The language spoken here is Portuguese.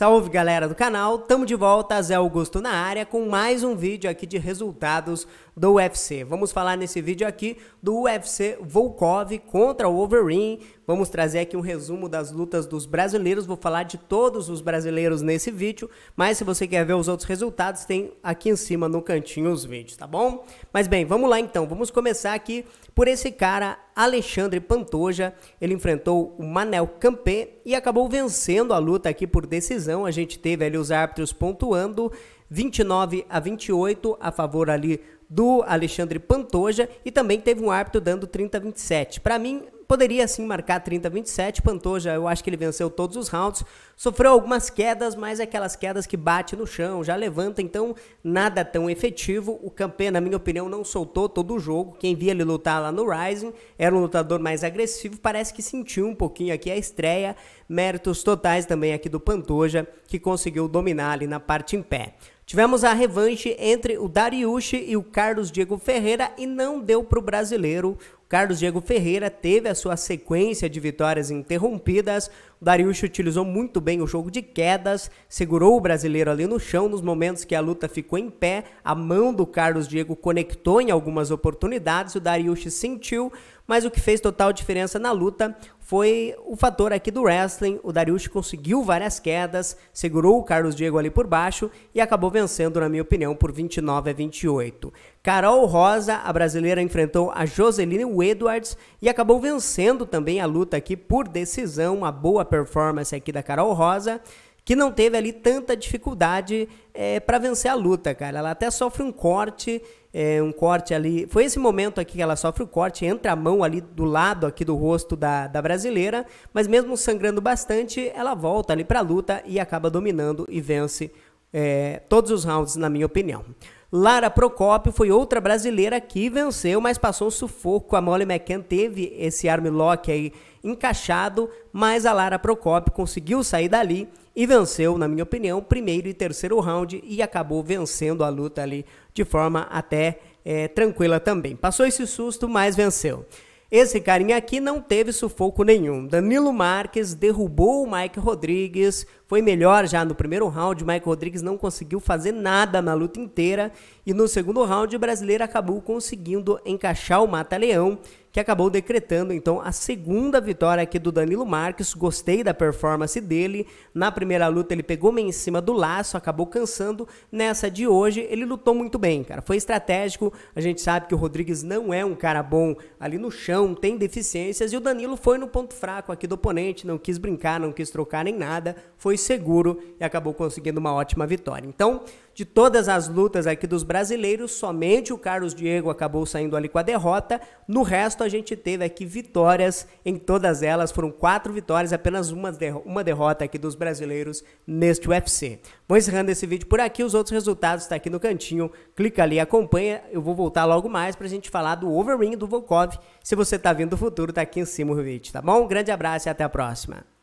Salve galera do canal, tamo de volta, Zé Augusto na área com mais um vídeo aqui de resultados do UFC. Vamos falar nesse vídeo aqui do UFC Volkov contra o Overeem, Vamos trazer aqui um resumo das lutas dos brasileiros. Vou falar de todos os brasileiros nesse vídeo, mas se você quer ver os outros resultados, tem aqui em cima no cantinho os vídeos, tá bom? Mas bem, vamos lá então. Vamos começar aqui por esse cara, Alexandre Pantoja. Ele enfrentou o Manel Campé e acabou vencendo a luta aqui por decisão. A gente teve ali os árbitros pontuando 29 a 28 a favor ali do Alexandre Pantoja e também teve um árbitro dando 30 a 27. Para mim, Poderia sim marcar 30-27. Pantoja, eu acho que ele venceu todos os rounds. Sofreu algumas quedas, mas é aquelas quedas que bate no chão, já levanta, então nada tão efetivo. O campeão, na minha opinião, não soltou todo o jogo. Quem via ele lutar lá no Rising era um lutador mais agressivo. Parece que sentiu um pouquinho aqui a estreia. Méritos totais também aqui do Pantoja, que conseguiu dominar ali na parte em pé. Tivemos a revanche entre o Dariushi e o Carlos Diego Ferreira e não deu para o brasileiro. O Carlos Diego Ferreira teve a sua sequência de vitórias interrompidas. O Dariushi utilizou muito bem o jogo de quedas, segurou o brasileiro ali no chão nos momentos que a luta ficou em pé. A mão do Carlos Diego conectou em algumas oportunidades, o Dariushi sentiu mas o que fez total diferença na luta foi o fator aqui do wrestling. O Darius conseguiu várias quedas, segurou o Carlos Diego ali por baixo e acabou vencendo, na minha opinião, por 29 a 28. Carol Rosa, a brasileira, enfrentou a Joseline Edwards e acabou vencendo também a luta aqui por decisão. Uma boa performance aqui da Carol Rosa que não teve ali tanta dificuldade é, eh, para vencer a luta, cara. Ela até sofre um corte é, um corte ali. Foi esse momento aqui que ela sofre o corte, entra a mão ali do lado aqui do rosto da, da brasileira, mas mesmo sangrando bastante, ela volta ali para a luta e acaba dominando e vence é, todos os rounds, na minha opinião. Lara Procopio foi outra brasileira que venceu, mas passou um sufoco. A Molly McCann teve esse armlock aí encaixado, mas a Lara Procopio conseguiu sair dali e venceu, na minha opinião, primeiro e terceiro round e acabou vencendo a luta ali de forma até é, tranquila também. Passou esse susto, mas venceu. Esse carinha aqui não teve sufoco nenhum. Danilo Marques derrubou o Mike Rodrigues, foi melhor já no primeiro round. O Mike Rodrigues não conseguiu fazer nada na luta inteira. E no segundo round, o brasileiro acabou conseguindo encaixar o Mata-Leão que acabou decretando então a segunda vitória aqui do Danilo Marques. Gostei da performance dele. Na primeira luta ele pegou meio em cima do laço, acabou cansando. Nessa de hoje ele lutou muito bem, cara. Foi estratégico. A gente sabe que o Rodrigues não é um cara bom ali no chão, tem deficiências e o Danilo foi no ponto fraco aqui do oponente, não quis brincar, não quis trocar nem nada, foi seguro e acabou conseguindo uma ótima vitória. Então, de todas as lutas aqui dos brasileiros, somente o Carlos Diego acabou saindo ali com a derrota. No resto, a gente teve aqui vitórias em todas elas. Foram quatro vitórias, apenas uma, uma derrota aqui dos brasileiros neste UFC. Vou encerrando esse vídeo por aqui. Os outros resultados estão tá aqui no cantinho. Clica ali, acompanha. Eu vou voltar logo mais para a gente falar do overring do Volkov. Se você está vindo do futuro, está aqui em cima o vídeo, tá bom? Um grande abraço e até a próxima.